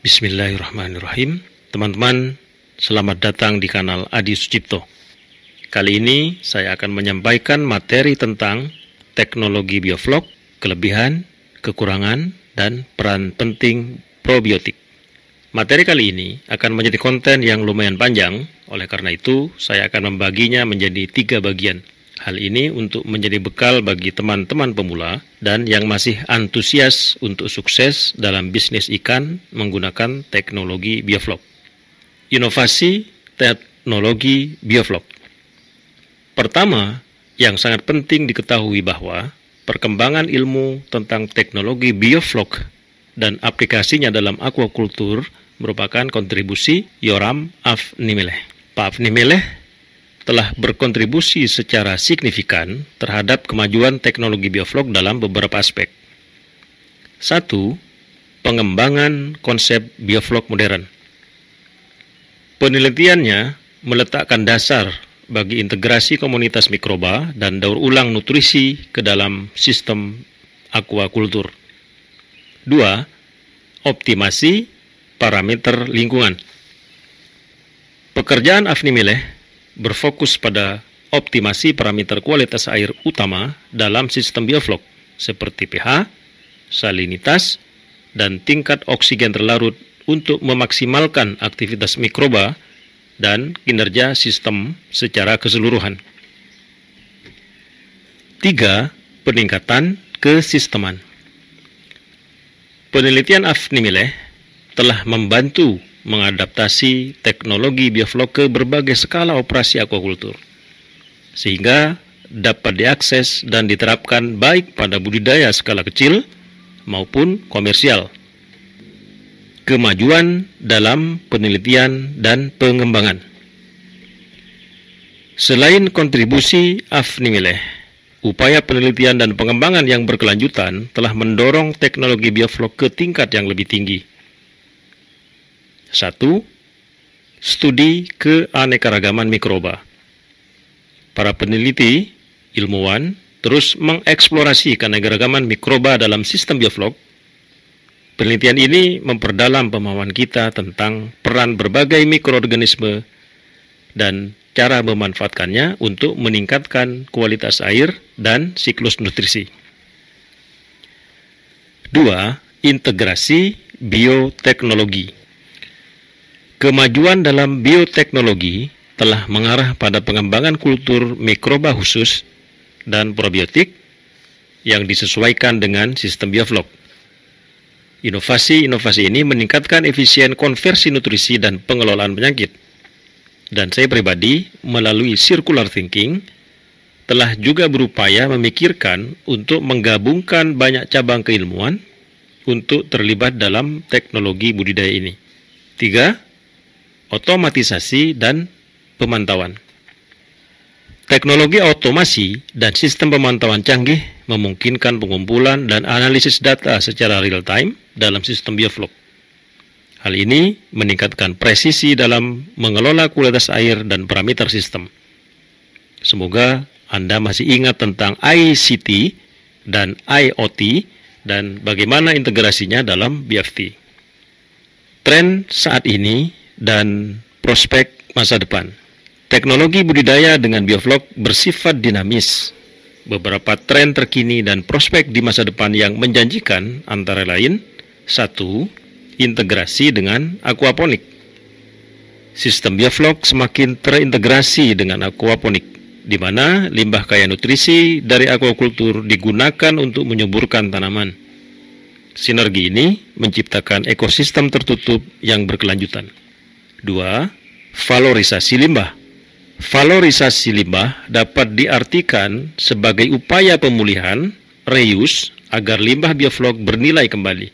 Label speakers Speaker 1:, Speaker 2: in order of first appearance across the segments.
Speaker 1: Bismillahirrahmanirrahim. Teman-teman, selamat datang di kanal Adi Sucipto. Kali ini saya akan menyampaikan materi tentang teknologi bioflok, kelebihan, kekurangan, dan peran penting probiotik. Materi kali ini akan menjadi konten yang lumayan panjang, oleh karena itu saya akan membaginya menjadi tiga bagian. Hal ini untuk menjadi bekal bagi teman-teman pemula dan yang masih antusias untuk sukses dalam bisnis ikan menggunakan teknologi bioflok. Inovasi teknologi bioflok. Pertama, yang sangat penting diketahui bahwa perkembangan ilmu tentang teknologi bioflok dan aplikasinya dalam aquaculture merupakan kontribusi Yoram Afnimileh. Pak Afnimileh telah berkontribusi secara signifikan terhadap kemajuan teknologi bioflok dalam beberapa aspek. Satu, pengembangan konsep bioflok modern. Penelitiannya meletakkan dasar bagi integrasi komunitas mikroba dan daur ulang nutrisi ke dalam sistem akuakultur. Dua, optimasi parameter lingkungan. Pekerjaan Afni Mileh berfokus pada optimasi parameter kualitas air utama dalam sistem bioflok seperti pH, salinitas, dan tingkat oksigen terlarut untuk memaksimalkan aktivitas mikroba dan kinerja sistem secara keseluruhan. 3. Peningkatan kesisteman Penelitian Afnimileh telah membantu mengadaptasi teknologi bioflok ke berbagai skala operasi akuakultur, sehingga dapat diakses dan diterapkan baik pada budidaya skala kecil maupun komersial. Kemajuan dalam penelitian dan pengembangan. Selain kontribusi Afnimileh, upaya penelitian dan pengembangan yang berkelanjutan telah mendorong teknologi bioflok ke tingkat yang lebih tinggi satu, studi keanekaragaman mikroba. Para peneliti, ilmuwan, terus mengeksplorasi keanekaragaman mikroba dalam sistem bioflok. Penelitian ini memperdalam pemahaman kita tentang peran berbagai mikroorganisme dan cara memanfaatkannya untuk meningkatkan kualitas air dan siklus nutrisi. Dua, integrasi bioteknologi. Kemajuan dalam bioteknologi telah mengarah pada pengembangan kultur mikroba khusus dan probiotik yang disesuaikan dengan sistem bioflok. Inovasi-inovasi ini meningkatkan efisien konversi nutrisi dan pengelolaan penyakit. Dan saya pribadi, melalui circular thinking, telah juga berupaya memikirkan untuk menggabungkan banyak cabang keilmuan untuk terlibat dalam teknologi budidaya ini. Tiga, otomatisasi dan pemantauan. Teknologi otomasi dan sistem pemantauan canggih memungkinkan pengumpulan dan analisis data secara real time dalam sistem bioflok. Hal ini meningkatkan presisi dalam mengelola kualitas air dan parameter sistem. Semoga Anda masih ingat tentang ICT dan IoT dan bagaimana integrasinya dalam BFT. Tren saat ini dan prospek masa depan. Teknologi budidaya dengan bioflok bersifat dinamis. Beberapa tren terkini dan prospek di masa depan yang menjanjikan antara lain satu Integrasi dengan aquaponik Sistem bioflok semakin terintegrasi dengan aquaponik, di mana limbah kaya nutrisi dari aquakultur digunakan untuk menyuburkan tanaman. Sinergi ini menciptakan ekosistem tertutup yang berkelanjutan. 2. Valorisasi limbah Valorisasi limbah dapat diartikan sebagai upaya pemulihan, reuse, agar limbah bioflok bernilai kembali.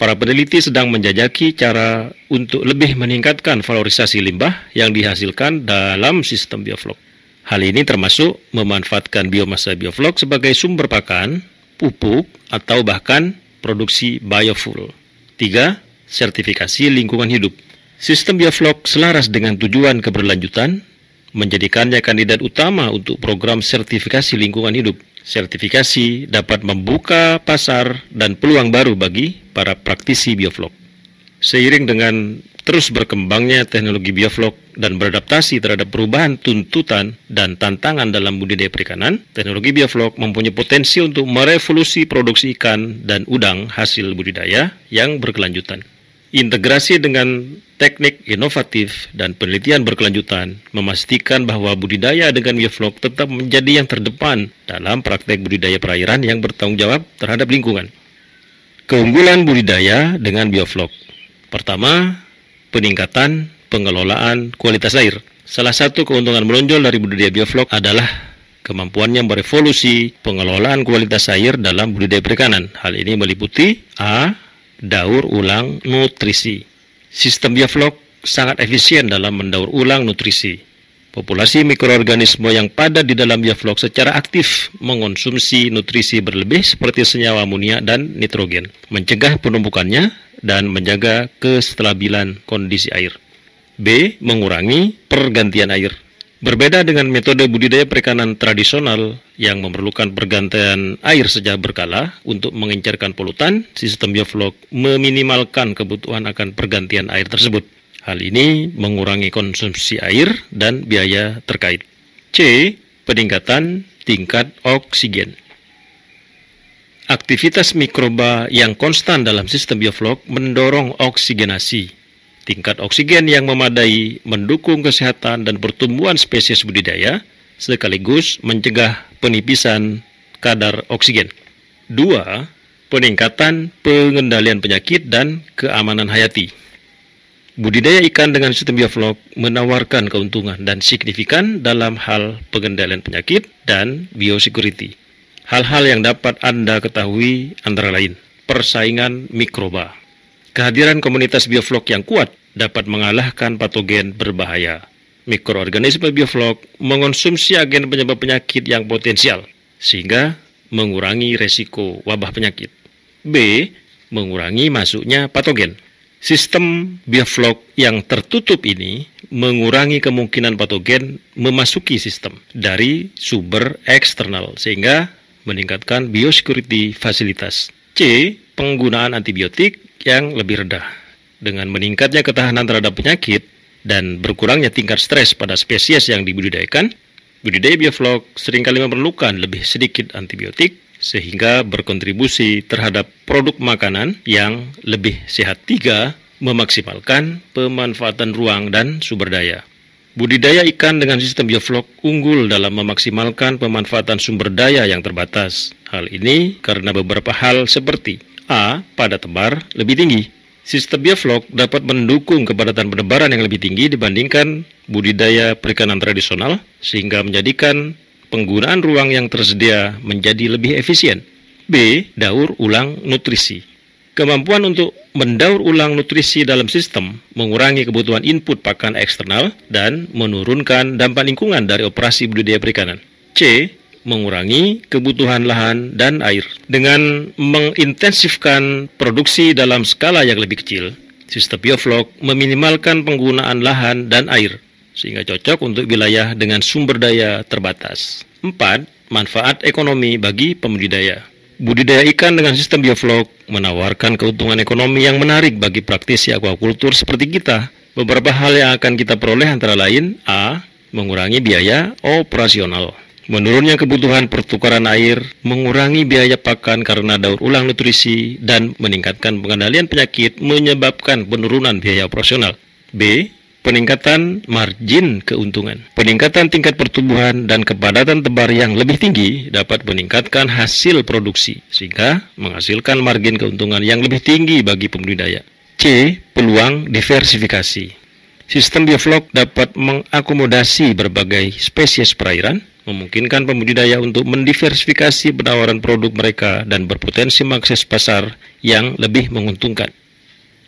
Speaker 1: Para peneliti sedang menjajaki cara untuk lebih meningkatkan valorisasi limbah yang dihasilkan dalam sistem bioflok. Hal ini termasuk memanfaatkan biomasa bioflok sebagai sumber pakan, pupuk, atau bahkan produksi biofuel. 3. Sertifikasi lingkungan hidup. Sistem bioflok selaras dengan tujuan keberlanjutan, menjadikannya kandidat utama untuk program sertifikasi lingkungan hidup. Sertifikasi dapat membuka pasar dan peluang baru bagi para praktisi bioflok. Seiring dengan terus berkembangnya teknologi bioflok dan beradaptasi terhadap perubahan tuntutan dan tantangan dalam budidaya perikanan, teknologi bioflok mempunyai potensi untuk merevolusi produksi ikan dan udang hasil budidaya yang berkelanjutan. Integrasi dengan teknik inovatif dan penelitian berkelanjutan memastikan bahwa budidaya dengan Wiflok tetap menjadi yang terdepan dalam praktek budidaya perairan yang bertanggung jawab terhadap lingkungan. Keunggulan budidaya dengan bioflok. Pertama, peningkatan pengelolaan kualitas air. Salah satu keuntungan melonjol dari budidaya bioflok adalah kemampuannya merevolusi pengelolaan kualitas air dalam budidaya perikanan. Hal ini meliputi A daur ulang nutrisi. Sistem Bioflok sangat efisien dalam mendaur ulang nutrisi. Populasi mikroorganisme yang pada di dalam Bioflok secara aktif mengonsumsi nutrisi berlebih seperti senyawa amonia dan nitrogen, mencegah penumpukannya dan menjaga kestabilan kondisi air. B. Mengurangi pergantian air. Berbeda dengan metode budidaya perikanan tradisional yang memerlukan pergantian air sejak berkala untuk mengencerkan polutan, sistem bioflok meminimalkan kebutuhan akan pergantian air tersebut. Hal ini mengurangi konsumsi air dan biaya terkait. C. Peningkatan tingkat oksigen. Aktivitas mikroba yang konstan dalam sistem bioflok mendorong oksigenasi tingkat oksigen yang memadai mendukung kesehatan dan pertumbuhan spesies budidaya, sekaligus mencegah penipisan kadar oksigen. Dua, Peningkatan pengendalian penyakit dan keamanan hayati. Budidaya ikan dengan sistem bioflok menawarkan keuntungan dan signifikan dalam hal pengendalian penyakit dan biosecurity. Hal-hal yang dapat Anda ketahui antara lain persaingan mikroba. Kehadiran komunitas bioflok yang kuat dapat mengalahkan patogen berbahaya. Mikroorganisme bioflok mengonsumsi agen penyebab penyakit yang potensial, sehingga mengurangi resiko wabah penyakit. B. Mengurangi masuknya patogen. Sistem bioflok yang tertutup ini mengurangi kemungkinan patogen memasuki sistem dari sumber eksternal sehingga meningkatkan biosecurity fasilitas. C. Penggunaan antibiotik yang lebih rendah. Dengan meningkatnya ketahanan terhadap penyakit dan berkurangnya tingkat stres pada spesies yang dibudidayakan, budidaya bioflok seringkali memerlukan lebih sedikit antibiotik sehingga berkontribusi terhadap produk makanan yang lebih sehat. Tiga, memaksimalkan pemanfaatan ruang dan sumber daya. Budidaya ikan dengan sistem bioflok unggul dalam memaksimalkan pemanfaatan sumber daya yang terbatas. Hal ini karena beberapa hal seperti A pada tebar lebih tinggi. Sistem bioflok dapat mendukung kepadatan penebaran yang lebih tinggi dibandingkan budidaya perikanan tradisional sehingga menjadikan penggunaan ruang yang tersedia menjadi lebih efisien. B. Daur ulang nutrisi. Kemampuan untuk mendaur ulang nutrisi dalam sistem mengurangi kebutuhan input pakan eksternal dan menurunkan dampak lingkungan dari operasi budidaya perikanan. C mengurangi kebutuhan lahan dan air. Dengan mengintensifkan produksi dalam skala yang lebih kecil, sistem bioflok meminimalkan penggunaan lahan dan air, sehingga cocok untuk wilayah dengan sumber daya terbatas. 4. Manfaat ekonomi bagi pembudidaya Budidaya ikan dengan sistem bioflok menawarkan keuntungan ekonomi yang menarik bagi praktisi aquakultur seperti kita. Beberapa hal yang akan kita peroleh antara lain A. Mengurangi biaya operasional Menurunnya kebutuhan pertukaran air mengurangi biaya pakan karena daur ulang nutrisi dan meningkatkan pengendalian penyakit menyebabkan penurunan biaya operasional. B. Peningkatan margin keuntungan. Peningkatan tingkat pertumbuhan dan kepadatan tebar yang lebih tinggi dapat meningkatkan hasil produksi sehingga menghasilkan margin keuntungan yang lebih tinggi bagi pembudidaya. C. Peluang diversifikasi. Sistem bioflok dapat mengakomodasi berbagai spesies perairan memungkinkan pembudidaya untuk mendiversifikasi penawaran produk mereka dan berpotensi mengakses pasar yang lebih menguntungkan.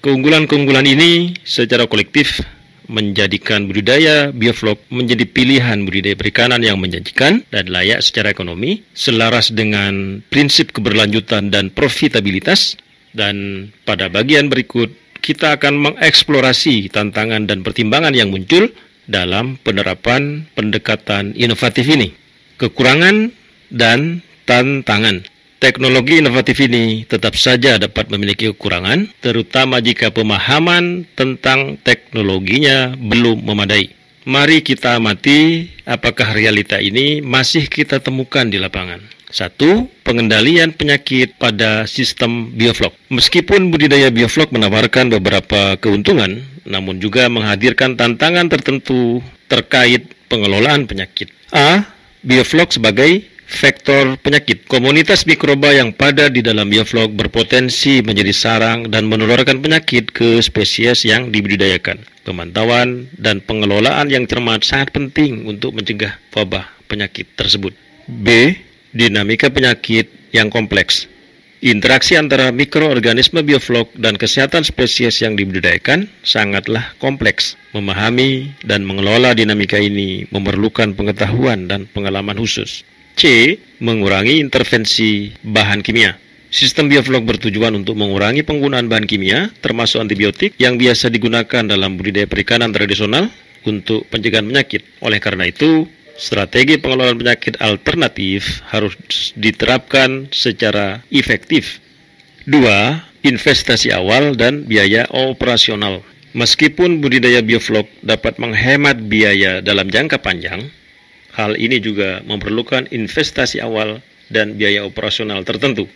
Speaker 1: Keunggulan-keunggulan ini secara kolektif menjadikan budidaya bioflok menjadi pilihan budidaya perikanan yang menjanjikan dan layak secara ekonomi, selaras dengan prinsip keberlanjutan dan profitabilitas. Dan pada bagian berikut kita akan mengeksplorasi tantangan dan pertimbangan yang muncul dalam penerapan pendekatan inovatif ini. Kekurangan dan tantangan. Teknologi inovatif ini tetap saja dapat memiliki kekurangan, terutama jika pemahaman tentang teknologinya belum memadai. Mari kita amati apakah realita ini masih kita temukan di lapangan. Satu, pengendalian penyakit pada sistem bioflok. Meskipun budidaya bioflok menawarkan beberapa keuntungan, namun juga menghadirkan tantangan tertentu terkait pengelolaan penyakit. A. Bioflok sebagai vektor penyakit. Komunitas mikroba yang pada di dalam bioflok berpotensi menjadi sarang dan menularkan penyakit ke spesies yang dibudidayakan. Pemantauan dan pengelolaan yang cermat sangat penting untuk mencegah wabah penyakit tersebut. B dinamika penyakit yang kompleks, interaksi antara mikroorganisme bioflok dan kesehatan spesies yang dibudidayakan sangatlah kompleks. Memahami dan mengelola dinamika ini memerlukan pengetahuan dan pengalaman khusus. C. Mengurangi intervensi bahan kimia. Sistem bioflok bertujuan untuk mengurangi penggunaan bahan kimia, termasuk antibiotik, yang biasa digunakan dalam budidaya perikanan tradisional untuk pencegahan penyakit. Oleh karena itu, Strategi pengelolaan penyakit alternatif harus diterapkan secara efektif. Dua, Investasi awal dan biaya operasional. Meskipun budidaya bioflok dapat menghemat biaya dalam jangka panjang, hal ini juga memerlukan investasi awal dan biaya operasional tertentu.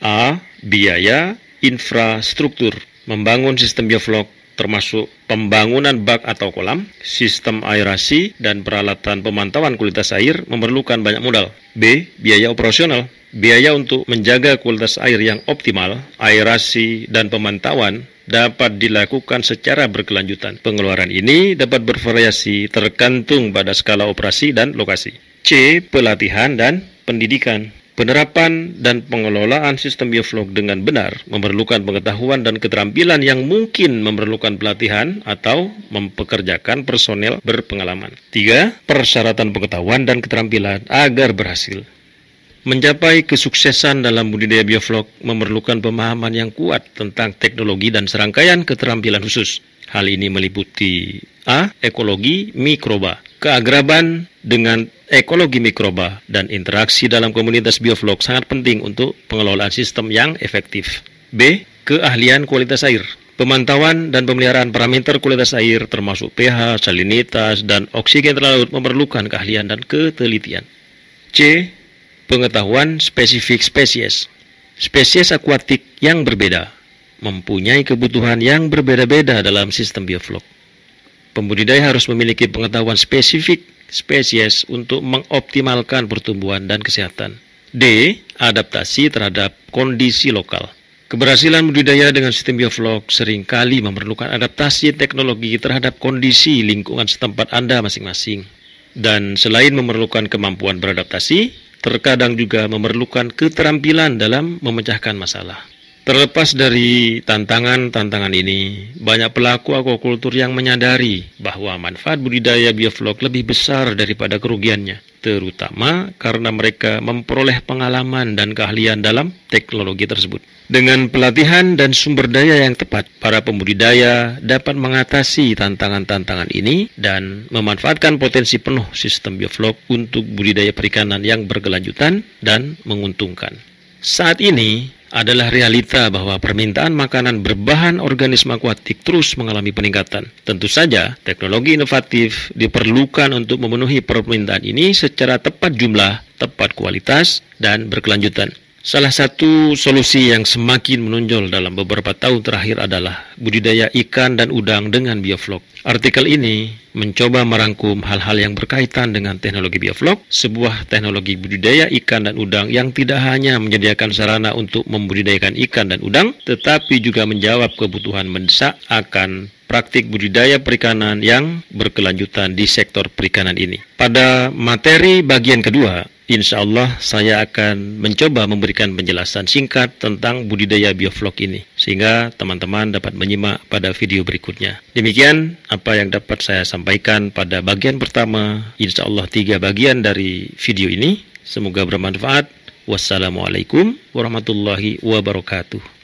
Speaker 1: A. Biaya infrastruktur. Membangun sistem bioflok termasuk pembangunan bak atau kolam, sistem aerasi, dan peralatan pemantauan kualitas air memerlukan banyak modal. B. Biaya operasional. Biaya untuk menjaga kualitas air yang optimal, aerasi, dan pemantauan dapat dilakukan secara berkelanjutan. Pengeluaran ini dapat bervariasi tergantung pada skala operasi dan lokasi. C. Pelatihan dan pendidikan. Penerapan dan pengelolaan sistem bioflok dengan benar memerlukan pengetahuan dan keterampilan yang mungkin memerlukan pelatihan atau mempekerjakan personel berpengalaman. 3. Persyaratan pengetahuan dan keterampilan agar berhasil. Mencapai kesuksesan dalam budidaya bioflok memerlukan pemahaman yang kuat tentang teknologi dan serangkaian keterampilan khusus. Hal ini meliputi A. Ekologi mikroba keagraban dengan ekologi mikroba dan interaksi dalam komunitas bioflok sangat penting untuk pengelolaan sistem yang efektif. B. Keahlian kualitas air. Pemantauan dan pemeliharaan parameter kualitas air termasuk pH, salinitas, dan oksigen terlalu memerlukan keahlian dan ketelitian. C. Pengetahuan spesifik spesies. Spesies akuatik yang berbeda mempunyai kebutuhan yang berbeda-beda dalam sistem bioflok. Pembudidaya harus memiliki pengetahuan spesifik spesies untuk mengoptimalkan pertumbuhan dan kesehatan. D. Adaptasi terhadap kondisi lokal. Keberhasilan budidaya dengan sistem bioflok seringkali memerlukan adaptasi teknologi terhadap kondisi lingkungan setempat Anda masing-masing. Dan selain memerlukan kemampuan beradaptasi, terkadang juga memerlukan keterampilan dalam memecahkan masalah. Terlepas dari tantangan-tantangan ini, banyak pelaku akuakultur yang menyadari bahwa manfaat budidaya bioflok lebih besar daripada kerugiannya, terutama karena mereka memperoleh pengalaman dan keahlian dalam teknologi tersebut. Dengan pelatihan dan sumber daya yang tepat, para pembudidaya dapat mengatasi tantangan-tantangan ini dan memanfaatkan potensi penuh sistem bioflok untuk budidaya perikanan yang berkelanjutan dan menguntungkan. Saat ini, adalah realita bahwa permintaan makanan berbahan organisme akuatik terus mengalami peningkatan. Tentu saja, teknologi inovatif diperlukan untuk memenuhi permintaan ini secara tepat jumlah, tepat kualitas, dan berkelanjutan. Salah satu solusi yang semakin menonjol dalam beberapa tahun terakhir adalah budidaya ikan dan udang dengan bioflok. Artikel ini mencoba merangkum hal-hal yang berkaitan dengan teknologi bioflok, sebuah teknologi budidaya ikan dan udang yang tidak hanya menyediakan sarana untuk membudidayakan ikan dan udang, tetapi juga menjawab kebutuhan mendesak akan praktik budidaya perikanan yang berkelanjutan di sektor perikanan ini. Pada materi bagian kedua, insya Allah saya akan mencoba memberikan penjelasan singkat tentang budidaya bioflok ini, sehingga teman-teman dapat menyimak pada video berikutnya. Demikian apa yang dapat saya sampaikan pada bagian pertama, insya Allah tiga bagian dari video ini. Semoga bermanfaat. Wassalamualaikum warahmatullahi wabarakatuh.